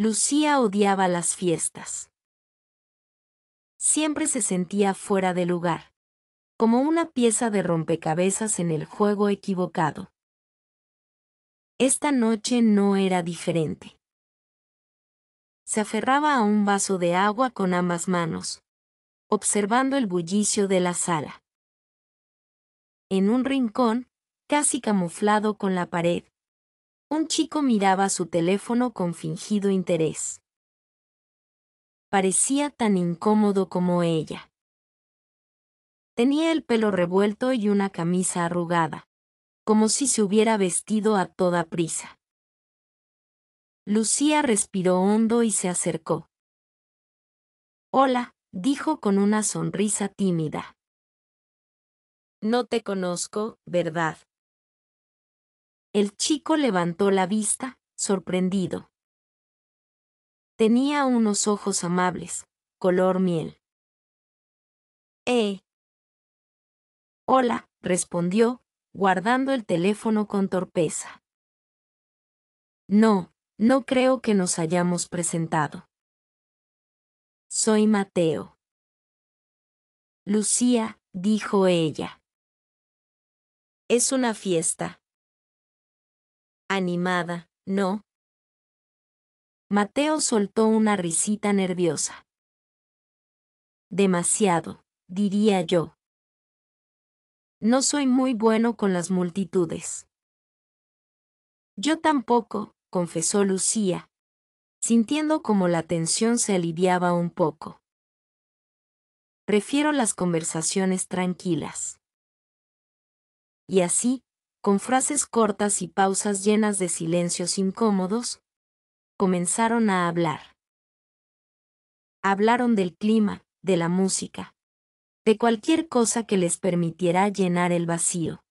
Lucía odiaba las fiestas. Siempre se sentía fuera de lugar, como una pieza de rompecabezas en el juego equivocado. Esta noche no era diferente. Se aferraba a un vaso de agua con ambas manos, observando el bullicio de la sala. En un rincón, casi camuflado con la pared, un chico miraba su teléfono con fingido interés. Parecía tan incómodo como ella. Tenía el pelo revuelto y una camisa arrugada, como si se hubiera vestido a toda prisa. Lucía respiró hondo y se acercó. Hola, dijo con una sonrisa tímida. No te conozco, ¿verdad? El chico levantó la vista, sorprendido. Tenía unos ojos amables, color miel. ¡Eh! Hola, respondió, guardando el teléfono con torpeza. No, no creo que nos hayamos presentado. Soy Mateo. Lucía, dijo ella. Es una fiesta, Animada, ¿no? Mateo soltó una risita nerviosa. Demasiado, diría yo. No soy muy bueno con las multitudes. Yo tampoco, confesó Lucía, sintiendo como la tensión se aliviaba un poco. Prefiero las conversaciones tranquilas. Y así, con frases cortas y pausas llenas de silencios incómodos, comenzaron a hablar. Hablaron del clima, de la música, de cualquier cosa que les permitiera llenar el vacío.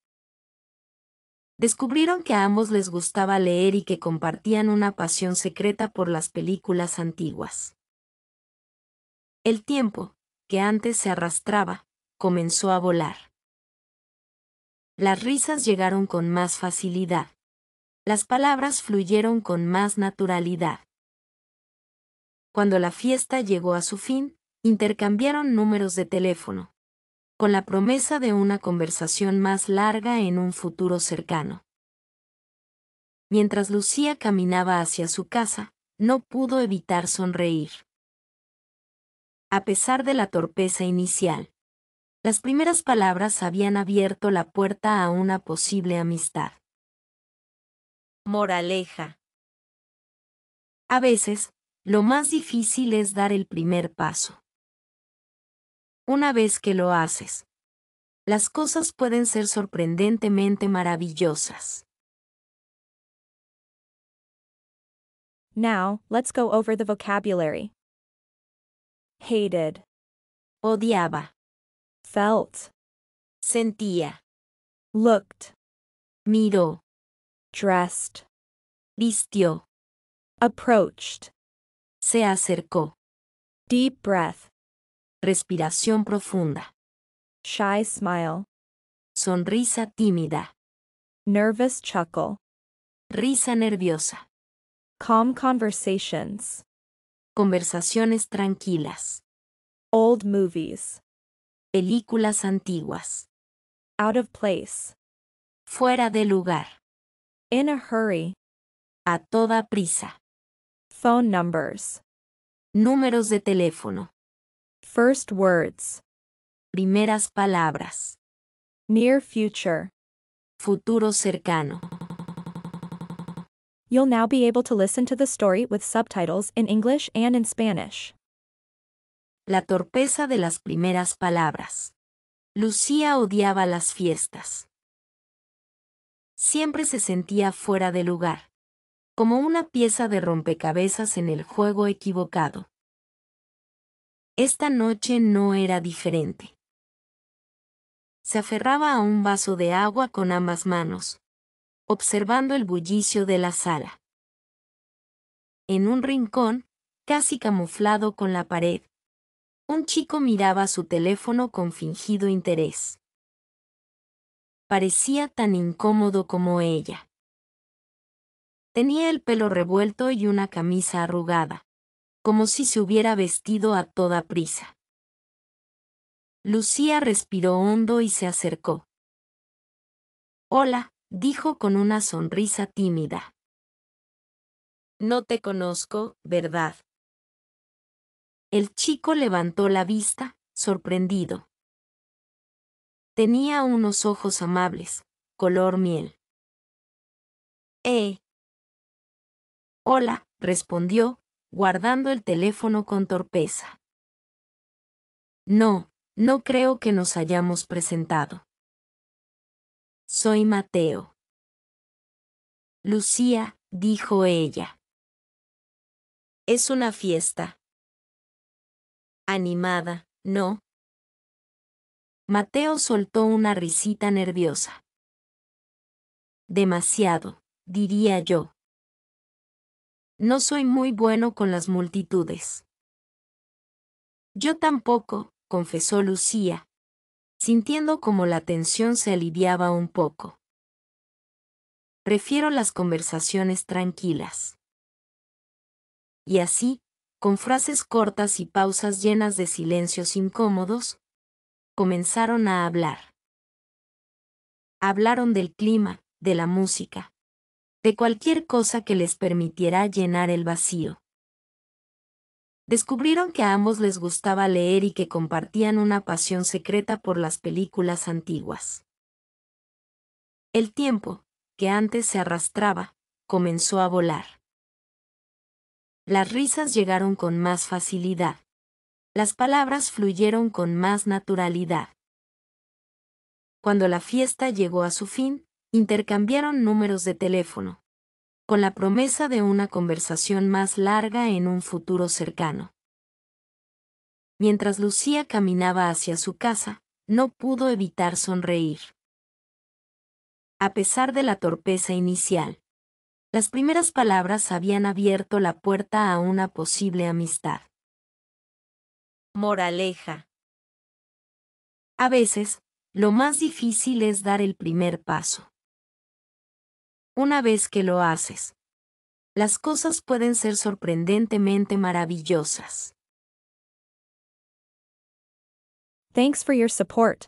Descubrieron que a ambos les gustaba leer y que compartían una pasión secreta por las películas antiguas. El tiempo, que antes se arrastraba, comenzó a volar. Las risas llegaron con más facilidad. Las palabras fluyeron con más naturalidad. Cuando la fiesta llegó a su fin, intercambiaron números de teléfono, con la promesa de una conversación más larga en un futuro cercano. Mientras Lucía caminaba hacia su casa, no pudo evitar sonreír. A pesar de la torpeza inicial, las primeras palabras habían abierto la puerta a una posible amistad. Moraleja. A veces, lo más difícil es dar el primer paso. Una vez que lo haces, las cosas pueden ser sorprendentemente maravillosas. Now, let's go over the vocabulary. Hated. Odiaba. felt, sentía, looked, miró, dressed, vistió, approached, se acercó, deep breath, respiración profunda, shy smile, sonrisa tímida, nervous chuckle, risa nerviosa, calm conversations, conversaciones tranquilas, old movies, Películas antiguas. Out of place. Fuera de lugar. In a hurry. A toda prisa. Phone numbers. Números de teléfono. First words. Primeras palabras. Near future. Futuro cercano. You'll now be able to listen to the story with subtitles in English and in Spanish. la torpeza de las primeras palabras. Lucía odiaba las fiestas. Siempre se sentía fuera de lugar, como una pieza de rompecabezas en el juego equivocado. Esta noche no era diferente. Se aferraba a un vaso de agua con ambas manos, observando el bullicio de la sala. En un rincón, casi camuflado con la pared, un chico miraba su teléfono con fingido interés. Parecía tan incómodo como ella. Tenía el pelo revuelto y una camisa arrugada, como si se hubiera vestido a toda prisa. Lucía respiró hondo y se acercó. Hola, dijo con una sonrisa tímida. No te conozco, ¿verdad? El chico levantó la vista, sorprendido. Tenía unos ojos amables, color miel. ¡Eh! Hola, respondió, guardando el teléfono con torpeza. No, no creo que nos hayamos presentado. Soy Mateo. Lucía, dijo ella. Es una fiesta, animada, ¿no? Mateo soltó una risita nerviosa. Demasiado, diría yo. No soy muy bueno con las multitudes. Yo tampoco, confesó Lucía, sintiendo como la tensión se aliviaba un poco. Prefiero las conversaciones tranquilas. Y así, con frases cortas y pausas llenas de silencios incómodos, comenzaron a hablar. Hablaron del clima, de la música, de cualquier cosa que les permitiera llenar el vacío. Descubrieron que a ambos les gustaba leer y que compartían una pasión secreta por las películas antiguas. El tiempo, que antes se arrastraba, comenzó a volar. Las risas llegaron con más facilidad. Las palabras fluyeron con más naturalidad. Cuando la fiesta llegó a su fin, intercambiaron números de teléfono, con la promesa de una conversación más larga en un futuro cercano. Mientras Lucía caminaba hacia su casa, no pudo evitar sonreír. A pesar de la torpeza inicial, las primeras palabras habían abierto la puerta a una posible amistad. Moraleja. A veces, lo más difícil es dar el primer paso. Una vez que lo haces, las cosas pueden ser sorprendentemente maravillosas. Thanks for your support.